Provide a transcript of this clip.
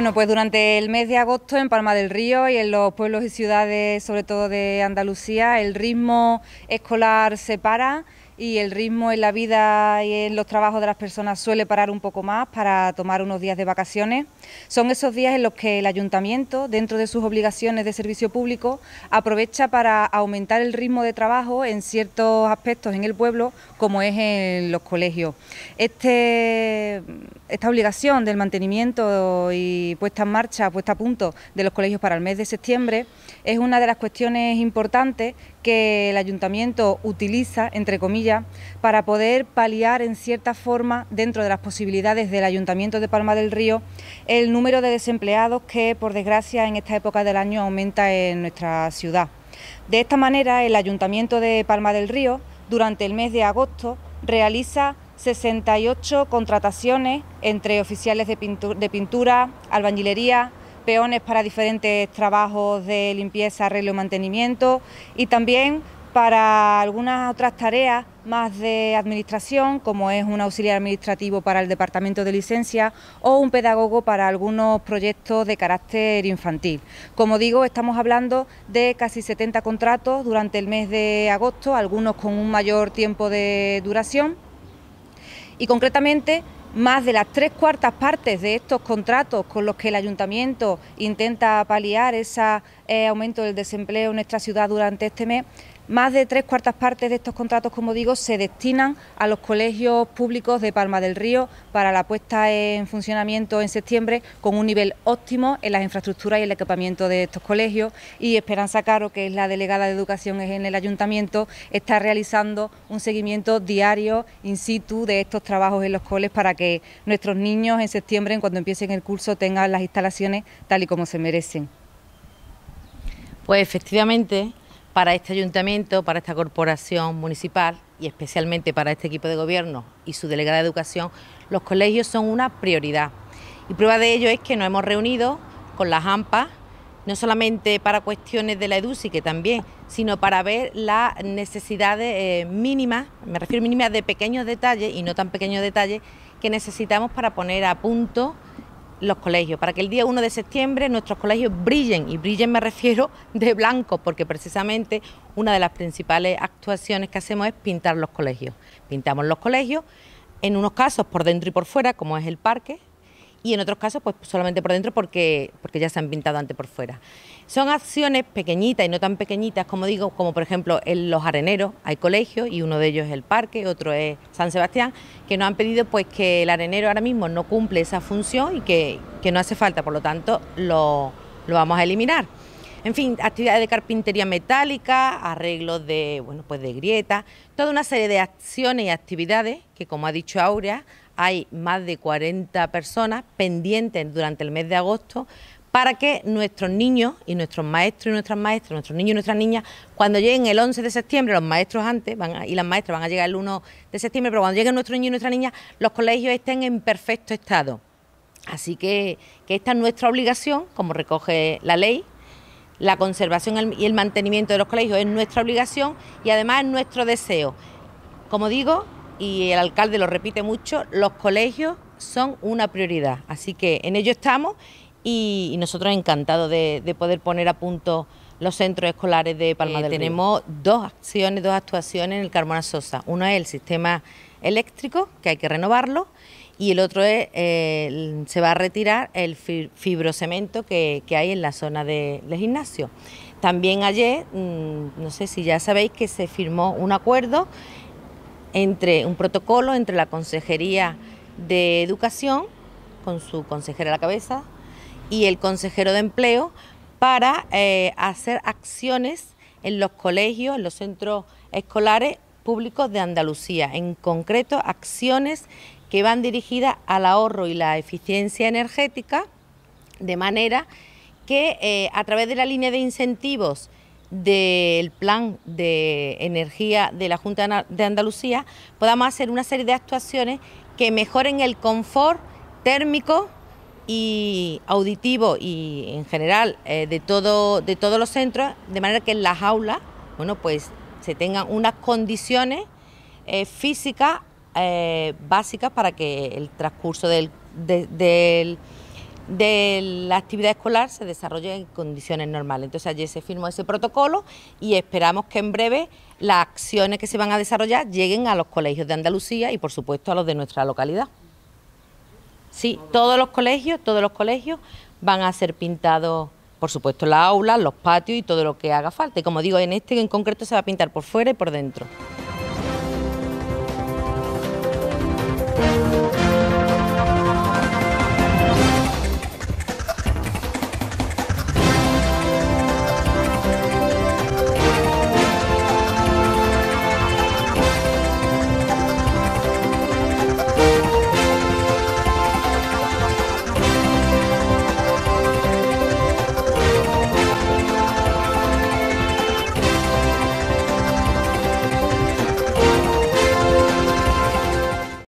Bueno, pues durante el mes de agosto en Palma del Río y en los pueblos y ciudades, sobre todo de Andalucía, el ritmo escolar se para y el ritmo en la vida y en los trabajos de las personas suele parar un poco más para tomar unos días de vacaciones. Son esos días en los que el ayuntamiento, dentro de sus obligaciones de servicio público, aprovecha para aumentar el ritmo de trabajo en ciertos aspectos en el pueblo, como es en los colegios. Este, esta obligación del mantenimiento y puesta en marcha, puesta a punto de los colegios para el mes de septiembre, es una de las cuestiones importantes que el ayuntamiento utiliza, entre comillas, para poder paliar en cierta forma, dentro de las posibilidades del ayuntamiento de Palma del Río, el número de desempleados que, por desgracia, en esta época del año aumenta en nuestra ciudad. De esta manera, el ayuntamiento de Palma del Río, durante el mes de agosto, realiza 68 contrataciones entre oficiales de, pintura, albañilería, peones para diferentes trabajos de limpieza, arreglo y mantenimiento y también para algunas otras tareas más de administración, como es un auxiliar administrativo para el departamento de licencia o un pedagogo para algunos proyectos de carácter infantil. Como digo, estamos hablando de casi 70 contratos durante el mes de agosto, algunos con un mayor tiempo de duración. Y concretamente más de las tres cuartas partes de estos contratos con los que el ayuntamiento intenta paliar ese eh, aumento del desempleo en nuestra ciudad durante este mes más de tres cuartas partes de estos contratos, como digo, se destinan a los colegios públicos de Palma del Río para la puesta en funcionamiento en septiembre con un nivel óptimo en las infraestructuras y el equipamiento de estos colegios. Y Esperanza Caro, que es la delegada de Educación en el Ayuntamiento, está realizando un seguimiento diario, in situ, de estos trabajos en los coles para que nuestros niños en septiembre, cuando empiecen el curso, tengan las instalaciones tal y como se merecen. Pues efectivamente, para este ayuntamiento, para esta corporación municipal y especialmente para este equipo de gobierno y su delegada de educación, los colegios son una prioridad. Y prueba de ello es que nos hemos reunido con las AMPA, no solamente para cuestiones de la EDUCI, que también, sino para ver las necesidades eh, mínimas, me refiero mínimas de pequeños detalles y no tan pequeños detalles, que necesitamos para poner a punto los colegios, para que el día 1 de septiembre nuestros colegios brillen, y brillen me refiero de blanco, porque precisamente una de las principales actuaciones que hacemos es pintar los colegios. Pintamos los colegios, en unos casos por dentro y por fuera, como es el parque, y en otros casos pues solamente por dentro porque, porque ya se han pintado antes por fuera. Son acciones pequeñitas y no tan pequeñitas, como digo, como por ejemplo en los areneros hay colegios y uno de ellos es el parque, otro es San Sebastián, que nos han pedido pues que el arenero ahora mismo no cumple esa función y que, que no hace falta, por lo tanto lo, lo vamos a eliminar. En fin, actividades de carpintería metálica, arreglos de, bueno, pues de grietas, toda una serie de acciones y actividades que, como ha dicho Aurea, hay más de 40 personas pendientes durante el mes de agosto para que nuestros niños y nuestros maestros y nuestras maestras, nuestros niños y nuestras niñas, cuando lleguen el 11 de septiembre, los maestros antes van y las maestras van a llegar el 1 de septiembre, pero cuando lleguen nuestros niños y nuestras niñas, los colegios estén en perfecto estado. Así que, que esta es nuestra obligación, como recoge la ley, la conservación y el mantenimiento de los colegios es nuestra obligación y además es nuestro deseo. Como digo, y el alcalde lo repite mucho, los colegios son una prioridad. Así que en ello estamos y, nosotros encantados de, poder poner a punto los centros escolares de Palma eh, Tenemos dos acciones, dos actuaciones en el Carmona Sosa. Uno es el sistema eléctrico, que hay que renovarlo, y el otro es, eh, se va a retirar el fibrocemento que, hay en la zona de, gimnasio. También ayer, mm, no sé si ya sabéis que se firmó un acuerdo entre un protocolo entre la Consejería de Educación, con su consejera a la cabeza, y el consejero de empleo para eh, hacer acciones en los colegios, en los centros escolares públicos de Andalucía, en concreto acciones que van dirigidas al ahorro y la eficiencia energética, de manera que eh, a través de la línea de incentivos del plan de energía de la Junta de Andalucía, podamos hacer una serie de actuaciones que mejoren el confort térmico y auditivo y en general eh, de, todo, de todos los centros, de manera que en las aulas, bueno, pues se tengan unas condiciones eh, físicas eh, básicas para que el transcurso del de la actividad escolar se desarrolle en condiciones normales. Entonces allí se firmó ese protocolo y esperamos que en breve las acciones que se van a desarrollar lleguen a los colegios de Andalucía y por supuesto a los de nuestra localidad. Sí, todos los colegios, todos los colegios van a ser pintados, por supuesto, las aulas, los patios y todo lo que haga falta. Y como digo, en este en concreto se va a pintar por fuera y por dentro.